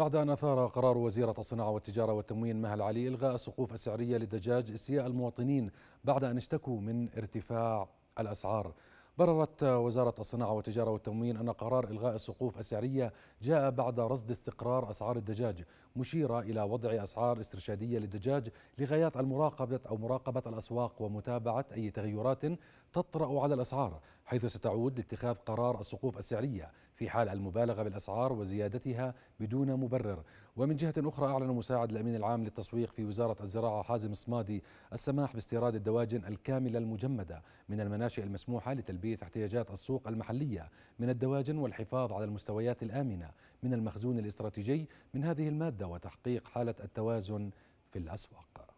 بعد أن أثار قرار وزيرة الصناعة والتجارة والتموين مها العلي إلغاء السقوف السعرية للدجاج استياء المواطنين بعد أن اشتكوا من ارتفاع الأسعار بررت وزارة الصناعة والتجارة والتموين أن قرار إلغاء السقوف السعرية جاء بعد رصد استقرار أسعار الدجاج مشيرة إلى وضع أسعار استرشادية للدجاج لغايات المراقبة أو مراقبة الأسواق ومتابعة أي تغيرات تطرأ على الأسعار حيث ستعود لاتخاذ قرار السقوف السعرية في حال المبالغة بالأسعار وزيادتها بدون مبرر ومن جهة أخرى أعلن مساعد الأمين العام للتسويق في وزارة الزراعة حازم الصمادي السماح باستيراد الدواجن الكاملة المجمدة من المناشئ المسموحة لتلبية احتياجات السوق المحلية من الدواجن والحفاظ على المستويات الآمنة من المخزون الاستراتيجي من هذه المادة وتحقيق حالة التوازن في الأسواق